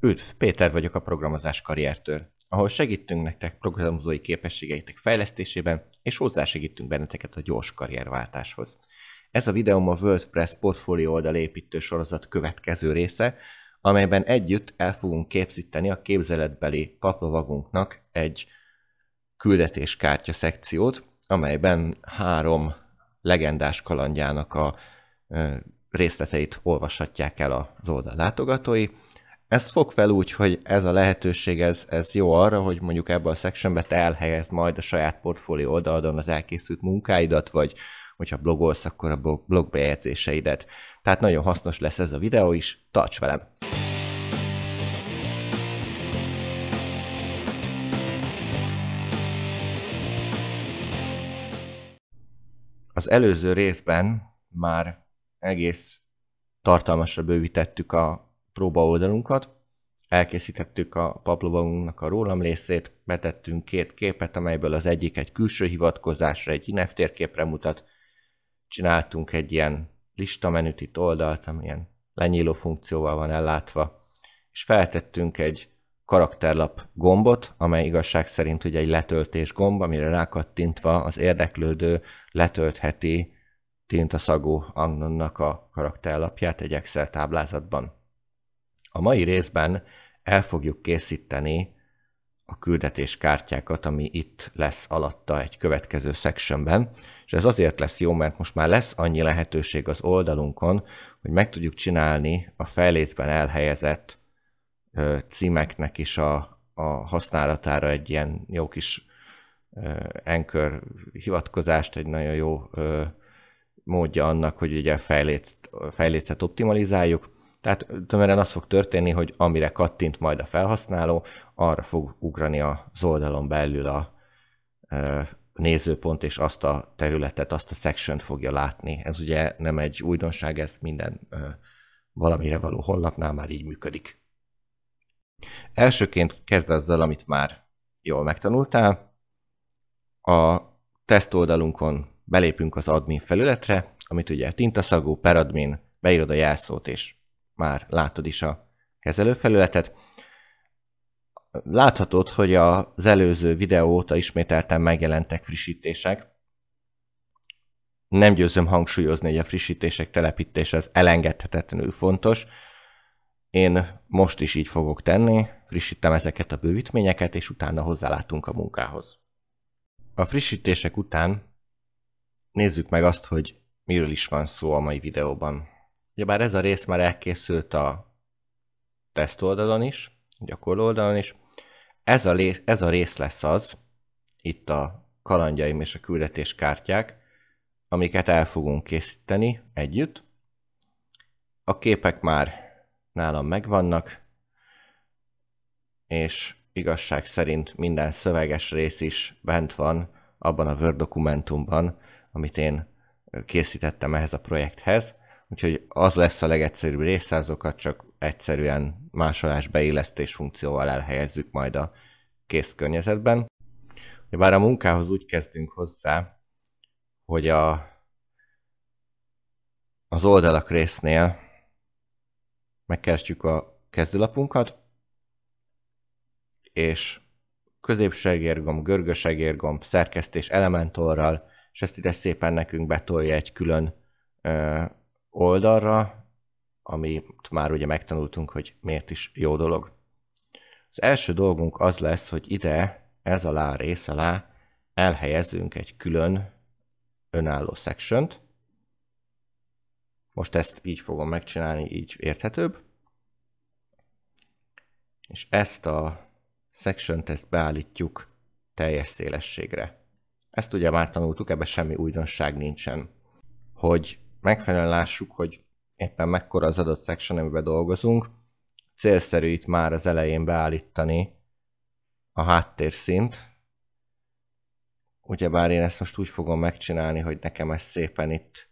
Üdv, Péter vagyok a Programozás Karriertől, ahol segítünk nektek programozói képességeitek fejlesztésében, és hozzásegítünk benneteket a gyors karrierváltáshoz. Ez a videóm a WordPress portfólió oldalépítő sorozat következő része, amelyben együtt el fogunk képzíteni a képzeletbeli paplovagunknak egy küldetéskártya szekciót, amelyben három legendás kalandjának a részleteit olvashatják el az oldal látogatói, ezt fog fel úgy, hogy ez a lehetőség, ez, ez jó arra, hogy mondjuk ebbe a sectionbe te elhelyezd majd a saját portfólió oldaladon az elkészült munkáidat, vagy hogyha blogolsz, akkor a blog bejegyzéseidet. Tehát nagyon hasznos lesz ez a videó is, tarts velem! Az előző részben már egész tartalmasra bővítettük a próba oldalunkat, elkészítettük a paplovalunknak a rólam részét, betettünk két képet, amelyből az egyik egy külső hivatkozásra, egy INF térképre mutat, csináltunk egy ilyen lista menüt, itt oldalt, amilyen lenyíló funkcióval van ellátva, és feltettünk egy karakterlap gombot, amely igazság szerint ugye egy letöltés gomb, amire rákattintva az érdeklődő letöltheti tintaszagú Agnonnak a karakterlapját egy Excel táblázatban. A mai részben el fogjuk készíteni a küldetéskártyákat, ami itt lesz alatta egy következő sectionben, és ez azért lesz jó, mert most már lesz annyi lehetőség az oldalunkon, hogy meg tudjuk csinálni a fejlészben elhelyezett ö, címeknek is a, a használatára egy ilyen jó kis enkör hivatkozást, egy nagyon jó ö, módja annak, hogy ugye a fejlécet optimalizáljuk, tehát tömören az fog történni, hogy amire kattint majd a felhasználó, arra fog ugrani az oldalon belül a nézőpont, és azt a területet, azt a section fogja látni. Ez ugye nem egy újdonság, ez minden valamire való honlapnál már így működik. Elsőként kezd azzal, amit már jól megtanultál. A teszt oldalunkon belépünk az admin felületre, amit ugye tintaszagú, peradmin, beírod a jelszót, és már látod is a kezelőfelületet. Láthatod, hogy az előző videó óta ismételten megjelentek frissítések. Nem győzöm hangsúlyozni, hogy a frissítések telepítése az elengedhetetlenül fontos. Én most is így fogok tenni, frissítem ezeket a bővítményeket, és utána hozzálátunk a munkához. A frissítések után nézzük meg azt, hogy miről is van szó a mai videóban. Ugyebár ez a rész már elkészült a teszt oldalon is, gyakorló oldalon is. Ez a, rész, ez a rész lesz az, itt a kalandjaim és a küldetéskártyák, amiket el fogunk készíteni együtt. A képek már nálam megvannak, és igazság szerint minden szöveges rész is bent van abban a Word dokumentumban, amit én készítettem ehhez a projekthez úgyhogy az lesz a legegyszerűbb része, azokat csak egyszerűen másolás beillesztés funkcióval elhelyezzük majd a kész környezetben. Bár a munkához úgy kezdünk hozzá, hogy a, az oldalak résznél megkerestjük a kezdőlapunkat, és középsegérgom, görgösegérgom, szerkesztés elementorral, és ezt ide szépen nekünk betolja egy külön oldalra, ami már ugye megtanultunk, hogy miért is jó dolog. Az első dolgunk az lesz, hogy ide, ez alá a rész alá elhelyezünk egy külön önálló section -t. Most ezt így fogom megcsinálni, így érthetőbb. És ezt a section ezt beállítjuk teljes szélességre. Ezt ugye már tanultuk, ebben semmi újdonság nincsen. Hogy megfelelően lássuk, hogy éppen mekkora az adott section, amiben dolgozunk, célszerű itt már az elején beállítani a háttérszint. Ugyebár én ezt most úgy fogom megcsinálni, hogy nekem ez szépen itt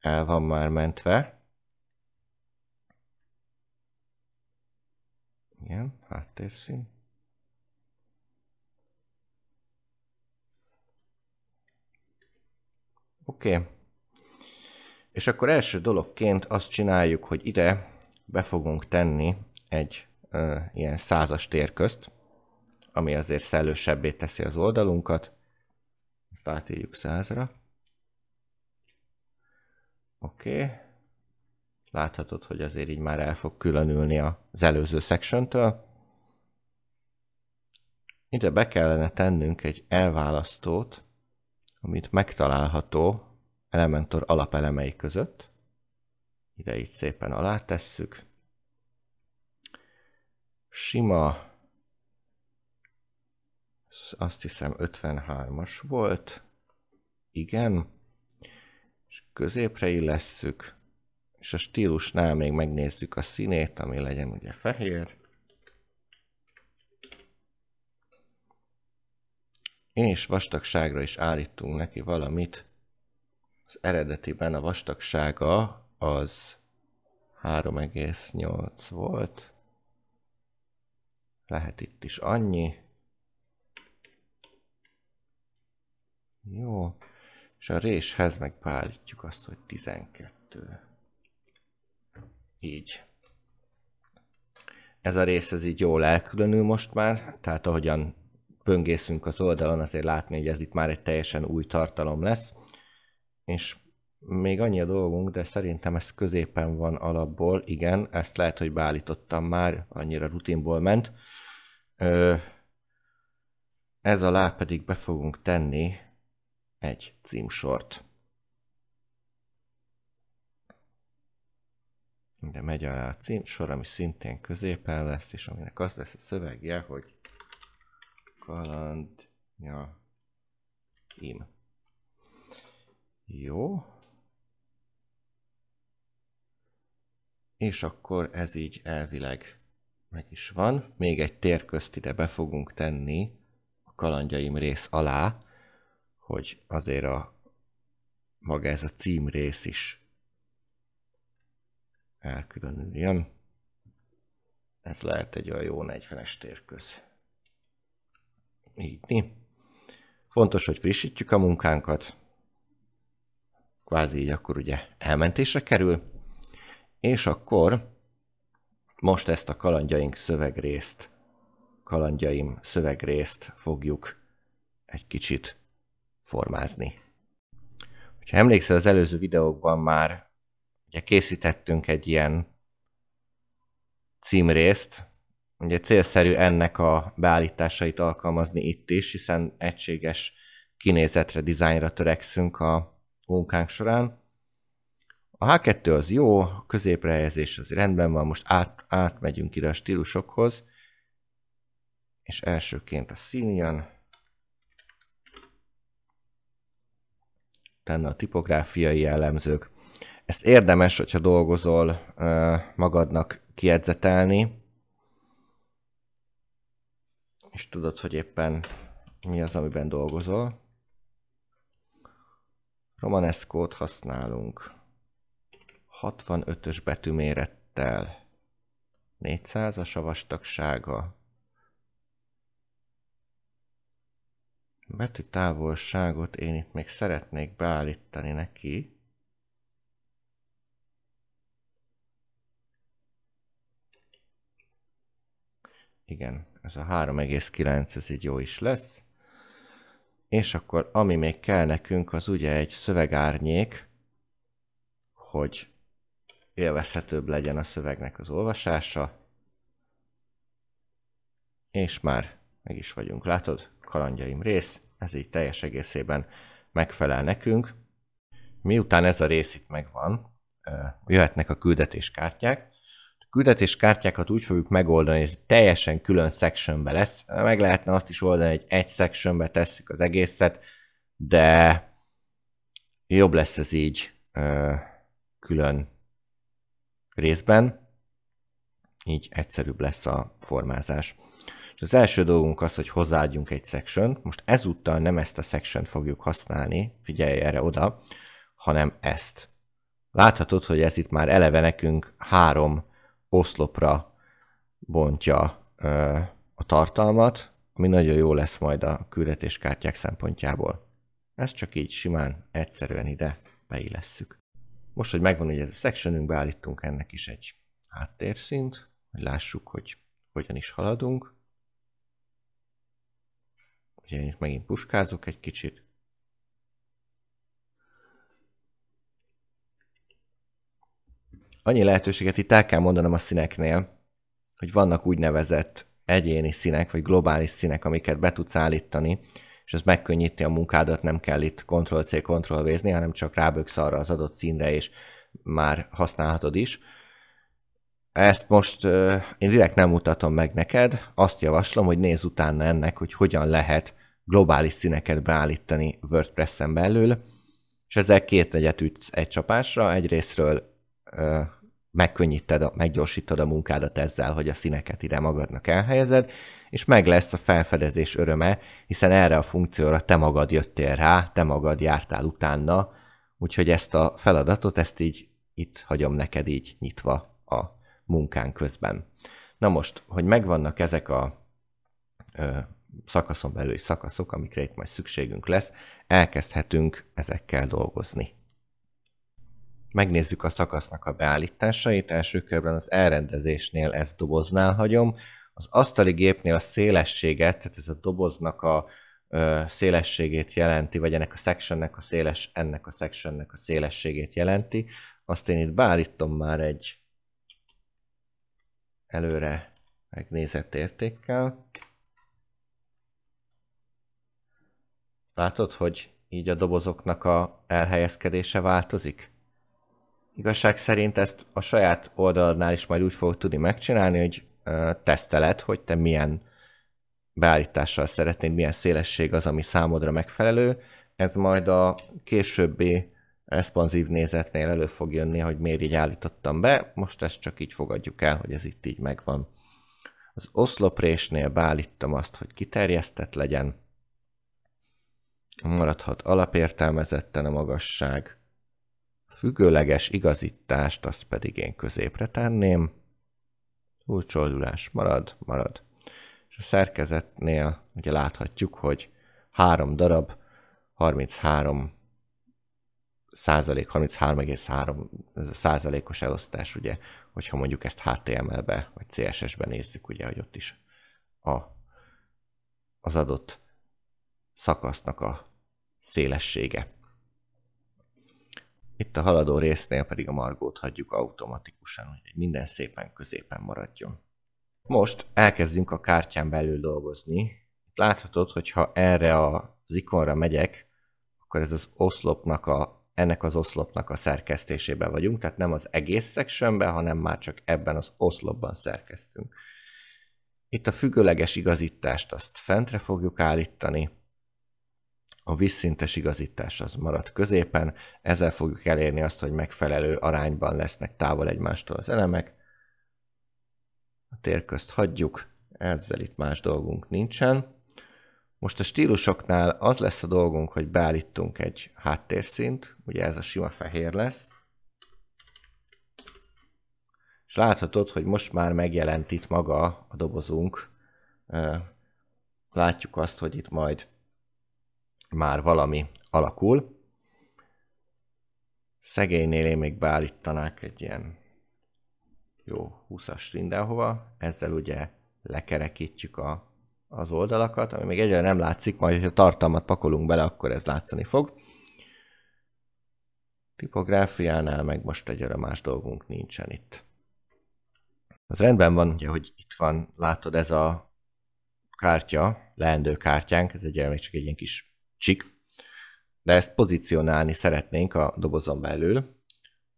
el van már mentve. Igen, háttérszint. Oké. Okay. És akkor első dologként azt csináljuk, hogy ide be fogunk tenni egy ö, ilyen százas térközt, ami azért szellősebbé teszi az oldalunkat. Ezt átírjuk százra. Oké. Okay. Láthatod, hogy azért így már el fog különülni az előző section-től. Ide be kellene tennünk egy elválasztót, amit megtalálható Elementor alapelemei között. Ide itt szépen alá tesszük. Sima, azt hiszem 53-as volt. Igen. És középre illesszük. És a stílusnál még megnézzük a színét, ami legyen ugye fehér. és vastagságra is állítunk neki valamit az eredetiben a vastagsága az 3,8 volt. Lehet itt is annyi. Jó. És a réshez megbeállítjuk azt, hogy 12. Így. Ez a rész ez így jól elkülönül most már, tehát ahogyan böngészünk az oldalon, azért látni, hogy ez itt már egy teljesen új tartalom lesz és még annyi a dolgunk, de szerintem ez középen van alapból, igen, ezt lehet, hogy beállítottam már, annyira rutinból ment. ez alá pedig be fogunk tenni egy címsort. De megy alá a címsor, ami szintén középen lesz, és aminek az lesz a szövegje, hogy kalandja im. Jó. És akkor ez így elvileg meg is van. Még egy térközt ide be fogunk tenni a kalandjaim rész alá, hogy azért a maga ez a cím rész is elkülönüljön. Ez lehet egy olyan jó 40-es térköz. Így. Fontos, hogy frissítjük a munkánkat, kvázi így akkor ugye elmentésre kerül, és akkor most ezt a kalandjaink szövegrészt, kalandjaim szövegrészt fogjuk egy kicsit formázni. Ha emlékszel, az előző videókban már ugye készítettünk egy ilyen címrészt, ugye célszerű ennek a beállításait alkalmazni itt is, hiszen egységes kinézetre, dizájnra törekszünk a munkánk során. A H2 az jó, a középre helyezés az rendben van, most át, átmegyünk ide a stílusokhoz, és elsőként a színjön, utána a tipográfiai jellemzők. Ezt érdemes, hogyha dolgozol magadnak kiedzetelni, és tudod, hogy éppen mi az, amiben dolgozol. Romaneszkót használunk. 65-ös betűmérettel. 400-as a vastagsága. Betű távolságot én itt még szeretnék beállítani neki. Igen, ez a 3,9, ez így jó is lesz. És akkor ami még kell nekünk, az ugye egy szövegárnyék, hogy élvezhetőbb legyen a szövegnek az olvasása. És már meg is vagyunk, látod? Kalandjaim rész, ez így teljes egészében megfelel nekünk. Miután ez a rész itt megvan, jöhetnek a küldetéskártyák, küldetéskártyákat úgy fogjuk megoldani, hogy ez teljesen külön sectionbe lesz. Meg lehetne azt is oldani, hogy egy sectionbe tesszük az egészet, de jobb lesz ez így külön részben, így egyszerűbb lesz a formázás. És az első dolgunk az, hogy hozzáadjunk egy section most ezúttal nem ezt a section fogjuk használni, figyelj erre oda, hanem ezt. Láthatod, hogy ez itt már eleve nekünk három oszlopra bontja a tartalmat, ami nagyon jó lesz majd a küldetéskártyák szempontjából. Ezt csak így simán, egyszerűen ide beillesszük. Most, hogy megvan hogy ez a sectionünk, beállítunk ennek is egy háttérszint, hogy lássuk, hogy hogyan is haladunk. Ugye én megint puskázok egy kicsit, annyi lehetőséget itt el kell mondanom a színeknél, hogy vannak úgynevezett egyéni színek, vagy globális színek, amiket be tudsz állítani, és ez megkönnyíti a munkádat, nem kell itt Ctrl-C, hanem csak ráböksz arra az adott színre, és már használhatod is. Ezt most uh, én direkt nem mutatom meg neked, azt javaslom, hogy nézz utána ennek, hogy hogyan lehet globális színeket beállítani WordPress-en belül, és ezzel két negyet ütsz egy csapásra, egyrésztről megkönnyíted, a, meggyorsítod a munkádat ezzel, hogy a színeket ide magadnak elhelyezed, és meg lesz a felfedezés öröme, hiszen erre a funkcióra te magad jöttél rá, te magad jártál utána, úgyhogy ezt a feladatot, ezt így itt hagyom neked így nyitva a munkán közben. Na most, hogy megvannak ezek a ö, szakaszon belüli szakaszok, amikre itt majd szükségünk lesz, elkezdhetünk ezekkel dolgozni megnézzük a szakasznak a beállításait. Első körben az elrendezésnél ezt doboznál hagyom. Az asztali gépnél a szélességet, tehát ez a doboznak a ö, szélességét jelenti, vagy ennek a sectionnek a széles, ennek a sectionnek a szélességét jelenti. Azt én itt beállítom már egy előre megnézett értékkel. Látod, hogy így a dobozoknak a elhelyezkedése változik? Igazság szerint ezt a saját oldaladnál is majd úgy fogod tudni megcsinálni, hogy teszteled, hogy te milyen beállítással szeretnéd, milyen szélesség az, ami számodra megfelelő. Ez majd a későbbi responsív nézetnél elő fog jönni, hogy miért így állítottam be, most ezt csak így fogadjuk el, hogy ez itt így megvan. Az oszloprésnél beállítom azt, hogy kiterjesztett legyen, maradhat alapértelmezetten a magasság, Függőleges igazítást azt pedig én középre tenném. Túlcsoldulás marad, marad. És a szerkezetnél ugye láthatjuk, hogy három darab 33 százalék, 33,3 százalékos elosztás, ugye, hogyha mondjuk ezt HTML-be vagy CSS-be nézzük, ugye, hogy ott is a, az adott szakasznak a szélessége. Itt a haladó résznél pedig a margót hagyjuk automatikusan, hogy minden szépen középen maradjon. Most elkezdünk a kártyán belül dolgozni. Láthatod, hogy ha erre az ikonra megyek, akkor ez az oszlopnak a, ennek az oszlopnak a szerkesztésében vagyunk, tehát nem az egész sectionben, hanem már csak ebben az oszlopban szerkeztünk. Itt a függőleges igazítást azt fentre fogjuk állítani, a vízszintes igazítás az marad középen, ezzel fogjuk elérni azt, hogy megfelelő arányban lesznek távol egymástól az elemek. A térközt hagyjuk, ezzel itt más dolgunk nincsen. Most a stílusoknál az lesz a dolgunk, hogy beállítunk egy háttérszint, ugye ez a sima fehér lesz, és láthatod, hogy most már megjelent itt maga a dobozunk. Látjuk azt, hogy itt majd már valami alakul. Szegénynél én még beállítanák egy ilyen jó 20-as mindenhova, ezzel ugye lekerekítjük a, az oldalakat, ami még egyre nem látszik, majd ha tartalmat pakolunk bele, akkor ez látszani fog. Tipográfiánál meg most egyre más dolgunk nincsen itt. Az rendben van, ugye, hogy itt van, látod, ez a kártya, leendő kártyánk, ez egy még csak egy ilyen kis csik, de ezt pozícionálni szeretnénk a dobozon belül,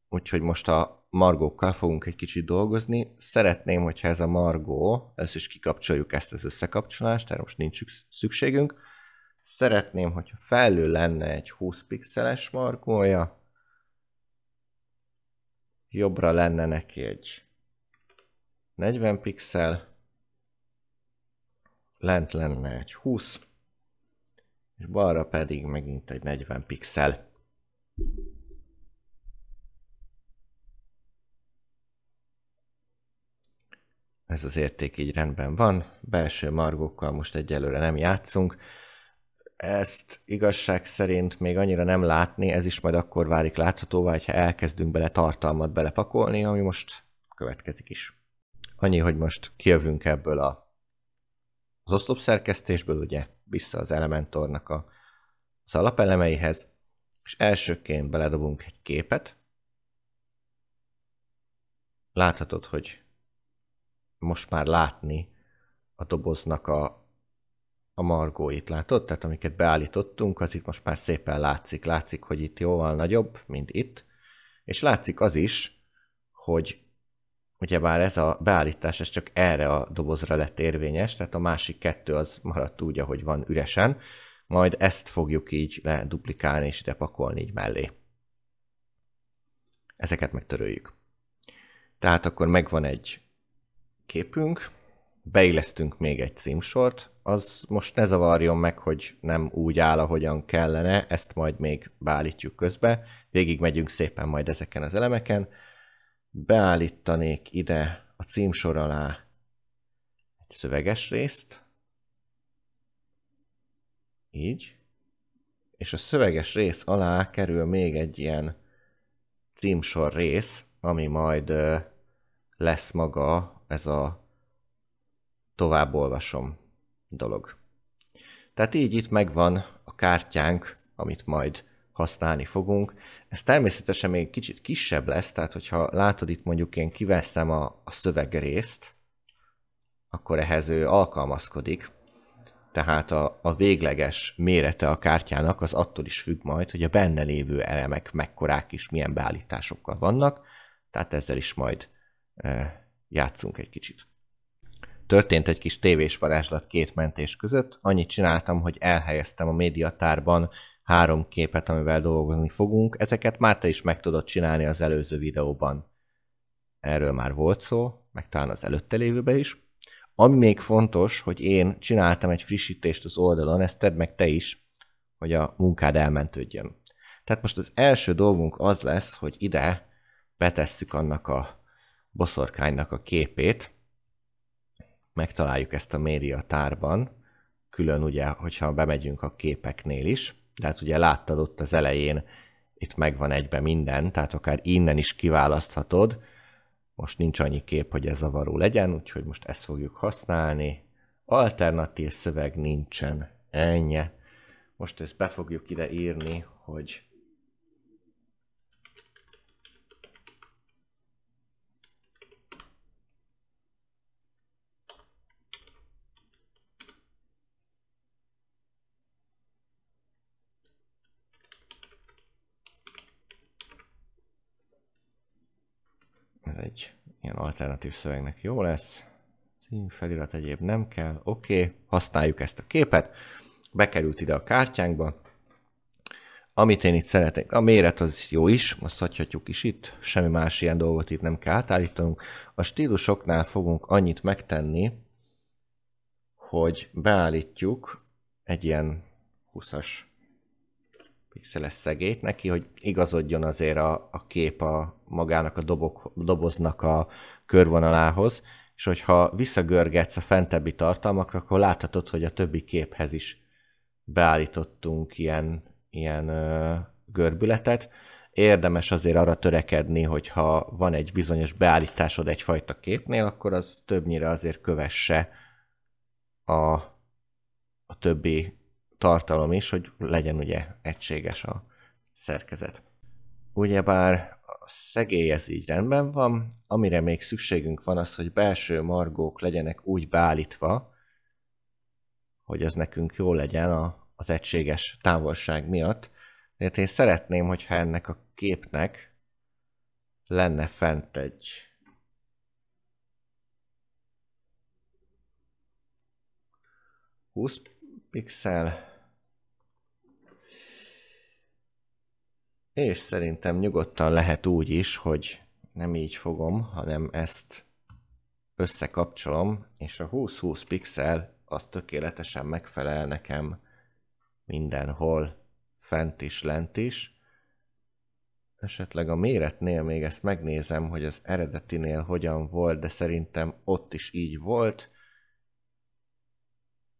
úgyhogy most a margókkal fogunk egy kicsit dolgozni. Szeretném, hogyha ez a margó, ezt is kikapcsoljuk ezt az összekapcsolást, erre most nincs szükségünk. Szeretném, hogyha felül lenne egy 20 pixeles margója, jobbra lenne neki egy 40 pixel, lent lenne egy 20, és balra pedig megint egy 40 pixel. Ez az érték így rendben van, belső margókkal most egyelőre nem játszunk. Ezt igazság szerint még annyira nem látni, ez is majd akkor válik láthatóvá, ha elkezdünk bele tartalmat belepakolni, ami most következik is. Annyi, hogy most kijövünk ebből a, az oszlopszerkesztésből, ugye, vissza az Elementornak a, az alapelemeihez, és elsőként beledobunk egy képet. Láthatod, hogy most már látni a doboznak a, a margóit, látod? Tehát amiket beállítottunk, az itt most már szépen látszik. Látszik, hogy itt jóval nagyobb, mint itt, és látszik az is, hogy ugyebár ez a beállítás ez csak erre a dobozra lett érvényes, tehát a másik kettő az maradt úgy, ahogy van üresen, majd ezt fogjuk így duplikálni és ide pakolni így mellé. Ezeket megtöröljük. Tehát akkor megvan egy képünk, beillesztünk még egy címsort, az most ne zavarjon meg, hogy nem úgy áll, ahogyan kellene, ezt majd még beállítjuk közbe, végig megyünk szépen majd ezeken az elemeken, beállítanék ide a címsor alá egy szöveges részt, így, és a szöveges rész alá kerül még egy ilyen címsor rész, ami majd lesz maga ez a továbbolvasom dolog. Tehát így itt megvan a kártyánk, amit majd használni fogunk, ez természetesen még kicsit kisebb lesz, tehát hogyha látod itt mondjuk én kiveszem a, a szövegrészt, akkor ehhez ő alkalmazkodik, tehát a, a végleges mérete a kártyának az attól is függ majd, hogy a benne lévő elemek mekkorák és milyen beállításokkal vannak, tehát ezzel is majd e, játszunk egy kicsit. Történt egy kis tévés varázslat két mentés között, annyit csináltam, hogy elhelyeztem a médiatárban három képet, amivel dolgozni fogunk. Ezeket már te is meg tudod csinálni az előző videóban. Erről már volt szó, meg talán az előtte lévőben is. Ami még fontos, hogy én csináltam egy frissítést az oldalon, ezt tedd meg te is, hogy a munkád elmentődjön. Tehát most az első dolgunk az lesz, hogy ide betesszük annak a boszorkánynak a képét, megtaláljuk ezt a média tárban, külön ugye, hogyha bemegyünk a képeknél is, tehát ugye láttad ott az elején, itt megvan egybe minden, tehát akár innen is kiválaszthatod. Most nincs annyi kép, hogy ez zavaró legyen, úgyhogy most ezt fogjuk használni. Alternatív szöveg nincsen. Ennyi. Most ezt be fogjuk ide írni, hogy egy ilyen alternatív szövegnek jó lesz. Cím, felirat egyéb nem kell. Oké, okay. használjuk ezt a képet. Bekerült ide a kártyánkba. Amit én itt szeretnék, a méret az jó is, azt hagyhatjuk is itt, semmi más ilyen dolgot itt nem kell átállítanunk. A stílusoknál fogunk annyit megtenni, hogy beállítjuk egy ilyen 20-as pixeles szegét neki, hogy igazodjon azért a, a kép a magának a dobok, doboznak a körvonalához, és hogyha visszagörgetsz a fentebbi tartalmakra, akkor láthatod, hogy a többi képhez is beállítottunk ilyen, ilyen ö, görbületet. Érdemes azért arra törekedni, hogyha van egy bizonyos beállításod egyfajta képnél, akkor az többnyire azért kövesse a, a többi tartalom is, hogy legyen ugye egységes a szerkezet. Ugyebár a szegély ez így rendben van, amire még szükségünk van az, hogy belső margók legyenek úgy beállítva, hogy az nekünk jó legyen a, az egységes távolság miatt. Mert én szeretném, hogyha ennek a képnek lenne fent egy húsz pixel És szerintem nyugodtan lehet úgy is, hogy nem így fogom, hanem ezt összekapcsolom, és a 20-20 pixel az tökéletesen megfelel nekem mindenhol, fent is, lent is. Esetleg a méretnél még ezt megnézem, hogy az eredetinél hogyan volt, de szerintem ott is így volt.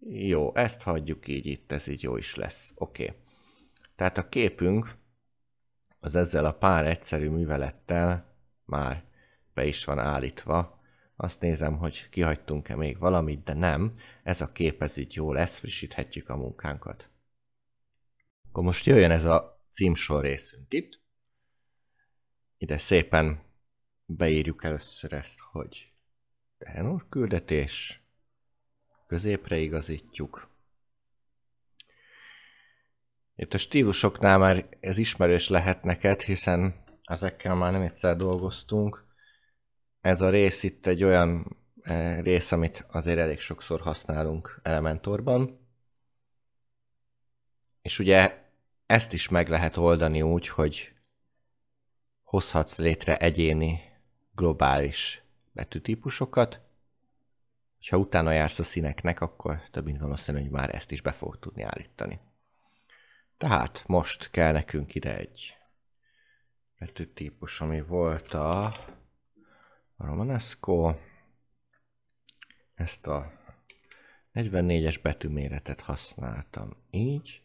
Jó, ezt hagyjuk így itt, ez így jó is lesz. Oké. Okay. Tehát a képünk az ezzel a pár egyszerű művelettel már be is van állítva. Azt nézem, hogy kihagytunk-e még valamit, de nem. Ez a kép, ez így jó lesz, frissíthetjük a munkánkat. Akkor most jöjjön ez a címsor részünk itt. Ide szépen beírjuk először ezt, hogy tenor küldetés, középre igazítjuk, itt a stílusoknál már ez ismerős lehet neked, hiszen ezekkel már nem egyszer dolgoztunk. Ez a rész itt egy olyan eh, rész, amit azért elég sokszor használunk Elementorban. És ugye ezt is meg lehet oldani úgy, hogy hozhatsz létre egyéni, globális betűtípusokat. és Ha utána jársz a színeknek, akkor több mint valószínű, hogy már ezt is be fogod tudni állítani. Tehát most kell nekünk ide egy betűtípus, ami volt a Romanesco. Ezt a 44-es betűméretet használtam így.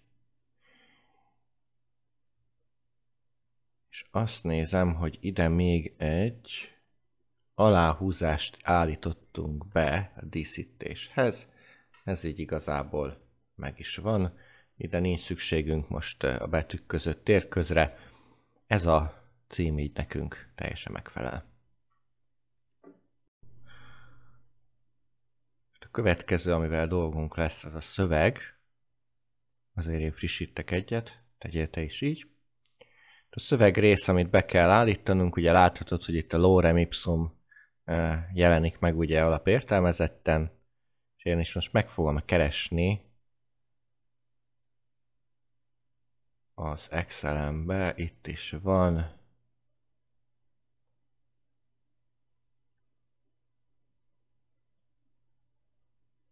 És azt nézem, hogy ide még egy aláhúzást állítottunk be a díszítéshez. Ez így igazából meg is van ide nincs szükségünk most eh, a betűk között térközre. Ez a cím így nekünk teljesen megfelel. A következő, amivel dolgunk lesz, az a szöveg. Azért én frissítek egyet, tegyél te is így. A szöveg rész, amit be kell állítanunk, ugye láthatod, hogy itt a lorem ipsum eh, jelenik meg ugye alapértelmezetten, és én is most meg fogom keresni az excel be itt is van.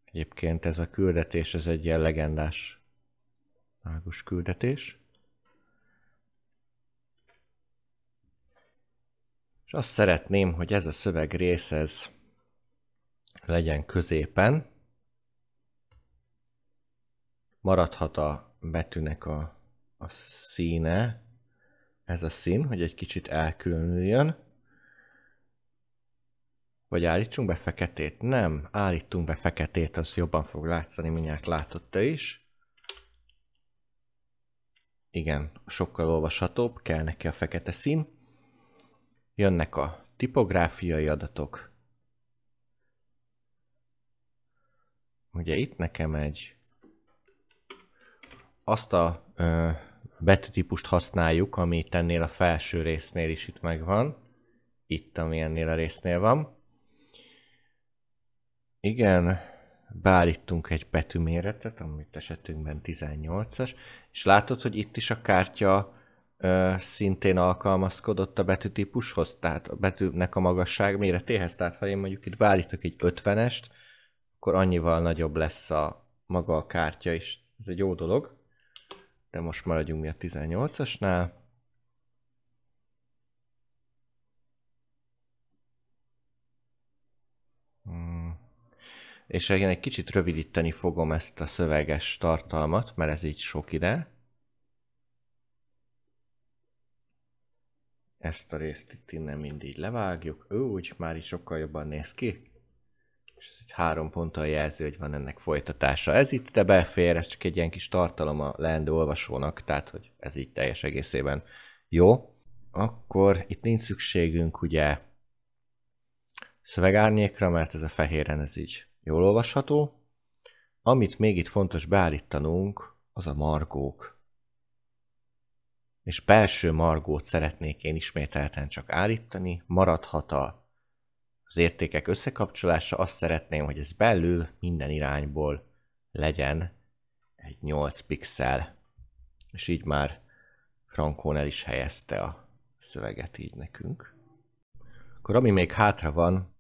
Egyébként ez a küldetés, ez egy ilyen legendás mágus küldetés. És azt szeretném, hogy ez a rész ez legyen középen. Maradhat a betűnek a a színe, ez a szín, hogy egy kicsit elkülönüljön. Vagy állítsunk be feketét? Nem, állítunk be feketét, az jobban fog látszani, mindjárt te is. Igen, sokkal olvashatóbb, kell neki a fekete szín. Jönnek a tipográfiai adatok. Ugye itt nekem egy azt a betűtípust használjuk, ami itt ennél a felső résznél is itt megvan. Itt, ami ennél a résznél van. Igen, beállítunk egy betűméretet, amit esetünkben 18-as, és látod, hogy itt is a kártya ö, szintén alkalmazkodott a betűtípushoz, tehát a betűnek a magasság méretéhez. Tehát ha én mondjuk itt beállítok egy 50-est, akkor annyival nagyobb lesz a maga a kártya is. Ez egy jó dolog de most maradjunk mi a 18-asnál. Hmm. És igen, egy kicsit rövidíteni fogom ezt a szöveges tartalmat, mert ez így sok ide. Ezt a részt itt innen mindig levágjuk. Úgy, már is sokkal jobban néz ki és ez egy három ponttal jelzi, hogy van ennek folytatása. Ez itt de befér, ez csak egy ilyen kis tartalom a leendő olvasónak, tehát hogy ez így teljes egészében jó. Akkor itt nincs szükségünk ugye szövegárnyékra, mert ez a fehéren ez így jól olvasható. Amit még itt fontos beállítanunk, az a margók. És belső margót szeretnék én ismételten csak állítani, maradhat a az értékek összekapcsolása, azt szeretném, hogy ez belül minden irányból legyen egy 8 pixel. És így már frankon el is helyezte a szöveget így nekünk. Akkor ami még hátra van,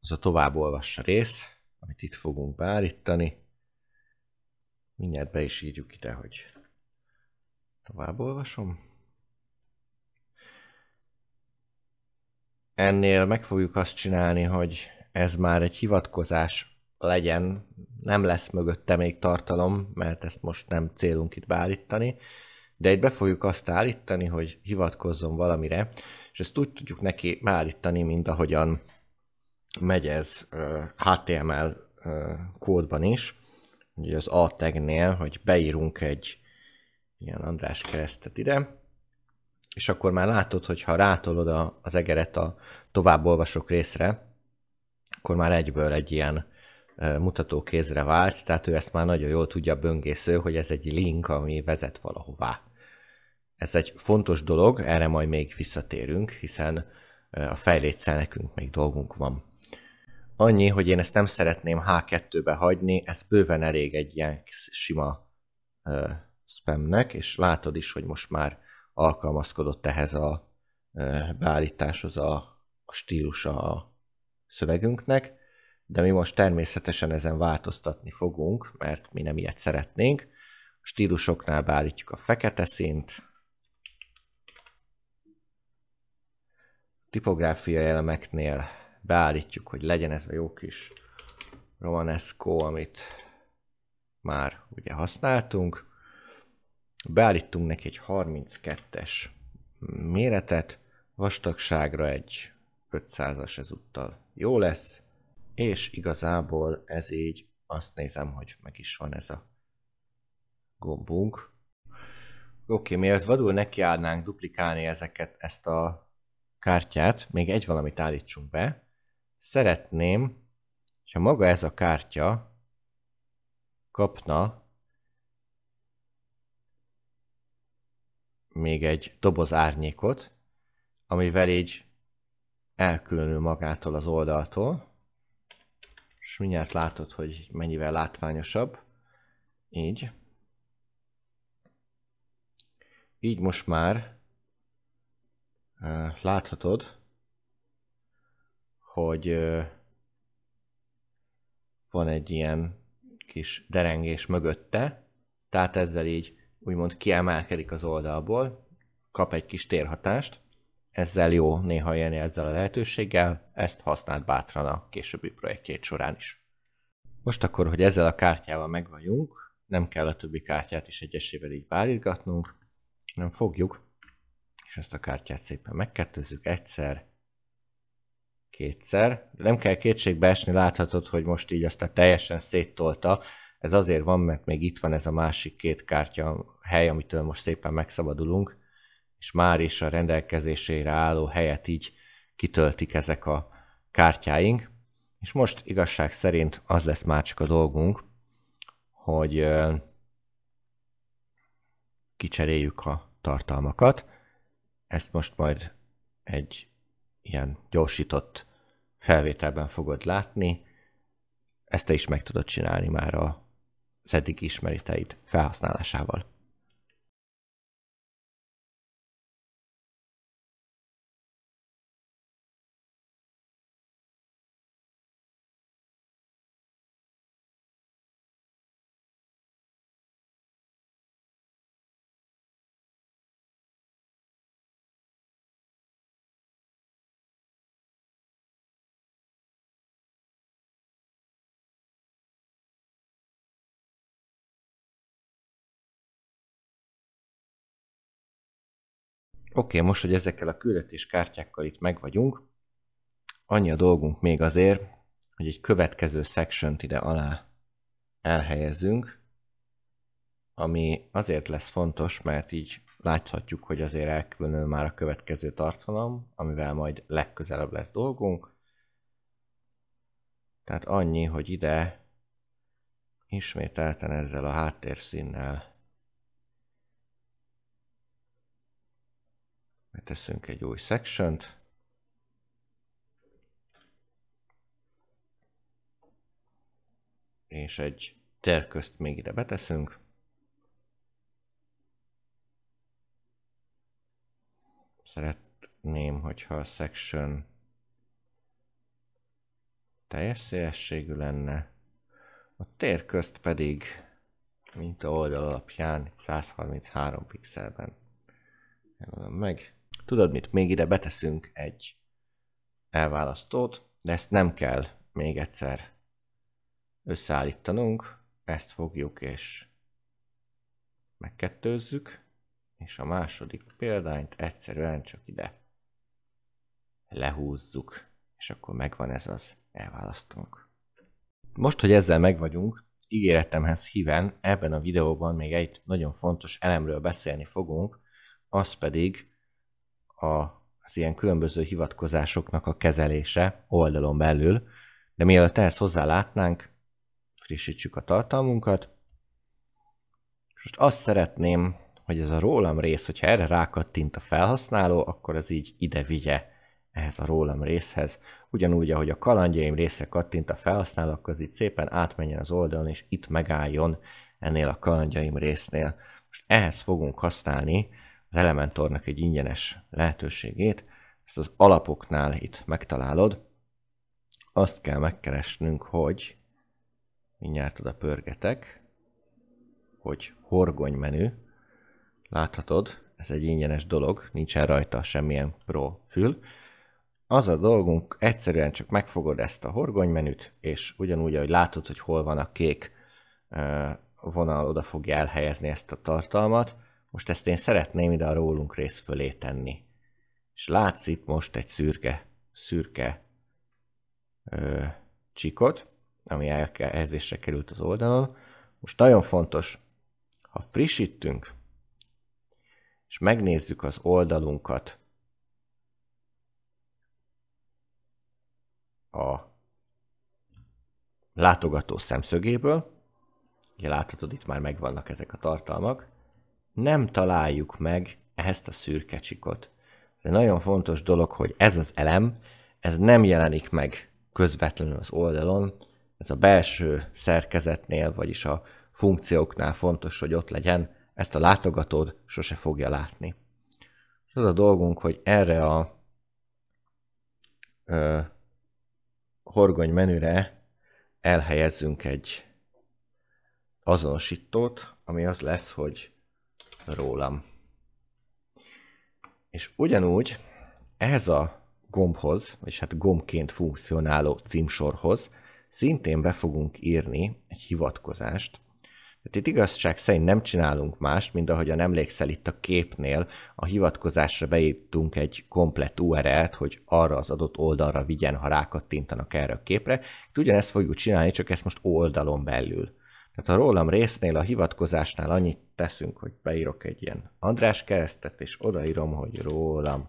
az a továbbolvassa rész, amit itt fogunk beállítani. Mindjárt be is írjuk ide, hogy továbbolvasom. olvasom. ennél meg fogjuk azt csinálni, hogy ez már egy hivatkozás legyen, nem lesz mögötte még tartalom, mert ezt most nem célunk itt beállítani, de itt be fogjuk azt állítani, hogy hivatkozzon valamire, és ezt úgy tudjuk neki beállítani, mint ahogyan megy ez HTML kódban is, ugye az A tagnél, e hogy beírunk egy ilyen András keresztet ide, és akkor már látod, hogy ha rátolod a, az egeret a tovább olvasok részre, akkor már egyből egy ilyen mutató kézre vált, tehát ő ezt már nagyon jól tudja böngésző, hogy ez egy link, ami vezet valahová. Ez egy fontos dolog, erre majd még visszatérünk, hiszen a fejlétszel nekünk még dolgunk van. Annyi, hogy én ezt nem szeretném H2-be hagyni, ez bőven elég egy ilyen sima uh, spamnek, és látod is, hogy most már alkalmazkodott ehhez a beállításhoz a, a stílusa a szövegünknek, de mi most természetesen ezen változtatni fogunk, mert mi nem ilyet szeretnénk. A stílusoknál beállítjuk a fekete szint, tipográfiai elemeknél beállítjuk, hogy legyen ez a jó kis romanesco, amit már ugye használtunk beállítunk neki egy 32-es méretet, vastagságra egy 500-as ezúttal jó lesz, és igazából ez így, azt nézem, hogy meg is van ez a gombunk. Oké, miért vadul nekiállnánk duplikálni ezeket, ezt a kártyát, még egy valamit állítsunk be. Szeretném, ha maga ez a kártya kapna még egy doboz árnyékot, amivel így elkülönül magától az oldaltól, és mindjárt látod, hogy mennyivel látványosabb. Így. Így most már láthatod, hogy van egy ilyen kis derengés mögötte, tehát ezzel így úgymond kiemelkedik az oldalból, kap egy kis térhatást, ezzel jó néha élni ezzel a lehetőséggel, ezt használt bátran a későbbi projektjét során is. Most akkor, hogy ezzel a kártyával megvagyunk, nem kell a többi kártyát is egyesével így válítgatnunk, nem fogjuk, és ezt a kártyát szépen megkettőzzük egyszer, kétszer. Nem kell kétségbe esni, láthatod, hogy most így aztán teljesen széttolta, ez azért van, mert még itt van ez a másik két kártya hely, amitől most szépen megszabadulunk, és már is a rendelkezésére álló helyet így kitöltik ezek a kártyáink. És most igazság szerint az lesz már csak a dolgunk, hogy kicseréljük a tartalmakat. Ezt most majd egy ilyen gyorsított felvételben fogod látni. Ezt te is meg tudod csinálni már a szedik ismeriteid felhasználásával. Oké, okay, most, hogy ezekkel a küldetéskártyákkal itt meg vagyunk, annyi a dolgunk még azért, hogy egy következő section ide alá elhelyezünk, ami azért lesz fontos, mert így láthatjuk, hogy azért elkülönül már a következő tartalom, amivel majd legközelebb lesz dolgunk. Tehát annyi, hogy ide ismételten ezzel a háttérszínnel teszünk egy új section -t. És egy terközt még ide beteszünk. Szeretném, hogyha a section teljes szélességű lenne, a térközt pedig mint a oldal alapján 133 pixelben. meg tudod mit, még ide beteszünk egy elválasztót, de ezt nem kell még egyszer összeállítanunk, ezt fogjuk és megkettőzzük, és a második példányt egyszerűen csak ide lehúzzuk, és akkor megvan ez az elválasztónk. Most, hogy ezzel megvagyunk, ígéretemhez híven ebben a videóban még egy nagyon fontos elemről beszélni fogunk, az pedig a az ilyen különböző hivatkozásoknak a kezelése oldalon belül, de mielőtt ehhez hozzálátnánk, frissítsük a tartalmunkat. most azt szeretném, hogy ez a rólam rész, hogyha erre rákattint a felhasználó, akkor ez így ide vigye ehhez a rólam részhez. Ugyanúgy, ahogy a kalandjaim része kattint a felhasználó, akkor ez így szépen átmenjen az oldalon, és itt megálljon ennél a kalandjaim résznél. Most ehhez fogunk használni az Elementornak egy ingyenes lehetőségét, ezt az alapoknál itt megtalálod. Azt kell megkeresnünk, hogy mindjárt oda pörgetek, hogy horgony menü, láthatod, ez egy ingyenes dolog, nincsen rajta semmilyen pro fül. Az a dolgunk, egyszerűen csak megfogod ezt a horgony menüt, és ugyanúgy, ahogy látod, hogy hol van a kék vonal, oda fogja elhelyezni ezt a tartalmat, most ezt én szeretném ide a rólunk rész fölé tenni. És látsz itt most egy szürke, szürke ö, csikot, ami elkezésre került az oldalon. Most nagyon fontos, ha frissítünk, és megnézzük az oldalunkat a látogató szemszögéből, ugye láthatod, itt már megvannak ezek a tartalmak, nem találjuk meg ezt a szürke csikot. De nagyon fontos dolog, hogy ez az elem, ez nem jelenik meg közvetlenül az oldalon, ez a belső szerkezetnél, vagyis a funkcióknál fontos, hogy ott legyen, ezt a látogatód sose fogja látni. És az a dolgunk, hogy erre a ö, horgony menüre elhelyezzünk egy azonosítót, ami az lesz, hogy rólam. És ugyanúgy ehhez a gombhoz, és hát gombként funkcionáló címsorhoz szintén be fogunk írni egy hivatkozást. Tehát itt igazság szerint nem csinálunk mást, mint ahogyan emlékszel itt a képnél, a hivatkozásra beírtunk egy komplet URL-t, hogy arra az adott oldalra vigyen, ha rákattintanak erre a képre. Itt ugyanezt fogjuk csinálni, csak ezt most oldalon belül. Tehát a rólam résznél, a hivatkozásnál annyit teszünk, hogy beírok egy ilyen András keresztet, és odaírom, hogy rólam.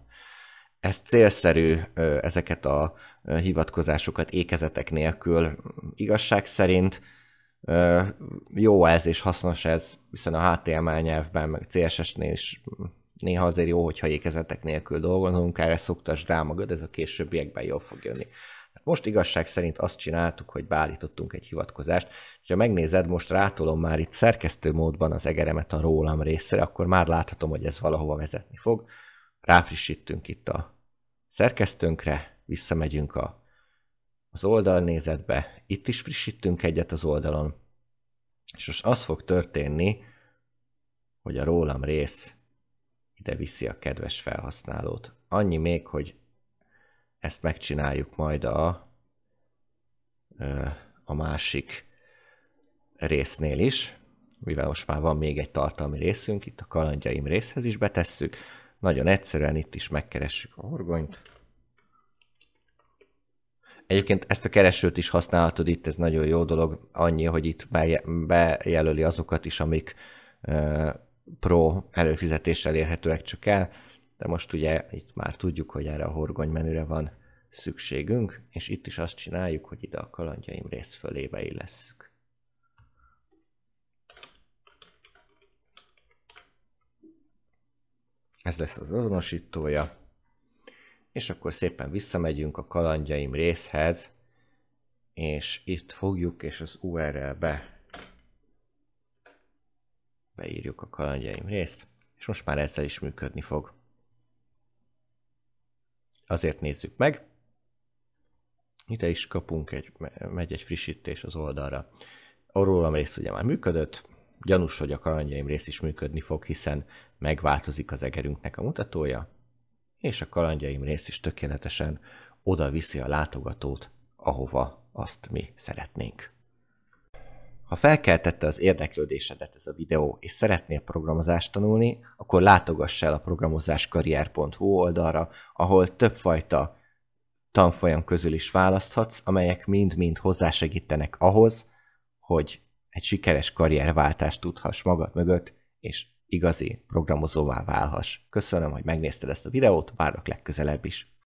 Ez célszerű ezeket a hivatkozásokat ékezetek nélkül. Igazság szerint jó ez és hasznos ez, hiszen a HTML nyelvben, meg CSS-nél is néha azért jó, hogyha ékezetek nélkül dolgozunk, erre szoktasd rá magad, ez a későbbiekben jól fog jönni. Most igazság szerint azt csináltuk, hogy beállítottunk egy hivatkozást, és ha megnézed, most rátolom már itt szerkesztő módban az egeremet a rólam részre, akkor már láthatom, hogy ez valahova vezetni fog. Ráfrissítünk itt a szerkesztőnkre, visszamegyünk a, az oldalnézetbe, itt is frissítünk egyet az oldalon, és most az fog történni, hogy a rólam rész ide viszi a kedves felhasználót. Annyi még, hogy ezt megcsináljuk majd a, a másik résznél is, mivel most már van még egy tartalmi részünk, itt a kalandjaim részhez is betesszük. Nagyon egyszerűen itt is megkeressük a horgonyt. Egyébként ezt a keresőt is használhatod itt, ez nagyon jó dolog, annyi, hogy itt bejelöli azokat is, amik pro előfizetéssel érhetőek csak el de most ugye itt már tudjuk, hogy erre a horgony menüre van szükségünk, és itt is azt csináljuk, hogy ide a kalandjaim rész fölébe illesszük. Ez lesz az azonosítója. És akkor szépen visszamegyünk a kalandjaim részhez, és itt fogjuk, és az URL-be beírjuk a kalandjaim részt, és most már ezzel is működni fog. Azért nézzük meg. Ide is kapunk egy, megy egy frissítés az oldalra. A rólam rész ugye már működött, gyanús, hogy a kalandjaim rész is működni fog, hiszen megváltozik az egerünknek a mutatója, és a kalandjaim rész is tökéletesen oda viszi a látogatót, ahova azt mi szeretnénk. Ha felkeltette az érdeklődésedet ez a videó, és szeretnél programozást tanulni, akkor látogass el a programozáskarrier.hu oldalra, ahol többfajta tanfolyam közül is választhatsz, amelyek mind-mind hozzásegítenek ahhoz, hogy egy sikeres karrierváltást tudhass magad mögött, és igazi programozóvá válhass. Köszönöm, hogy megnézted ezt a videót, várok legközelebb is.